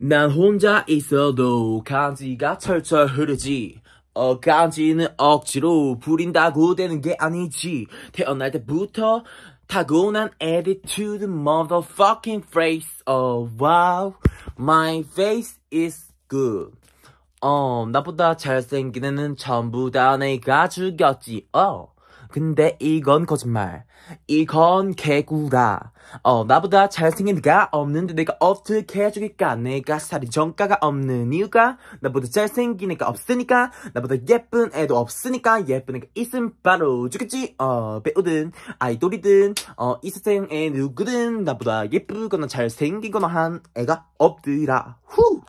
난 혼자 있어도 간지가 철철 흐르지 어, 간지는 억지로 부린다고 되는 게 아니지 태어날 때부터 타고난 attitude, motherfucking face Oh wow, my face is good 어, 나보다 잘생긴 애는 전부 다 내가 죽였지 어. 근데 이건 거짓말. 이건 개구라. 어, 나보다 잘생긴 네가 없는데 내가 어떻게 해주니까 내가 살이 정가가 없는 이유가 나보다 잘생긴 애가 없으니까 나보다 예쁜 애도 없으니까 예쁜 애가 있음 바로 죽겠지. 어, 배우든 아이돌이든 어, 이 세상에 누구든 나보다 예쁘거나 잘생기거나 한 애가 없더라. 후!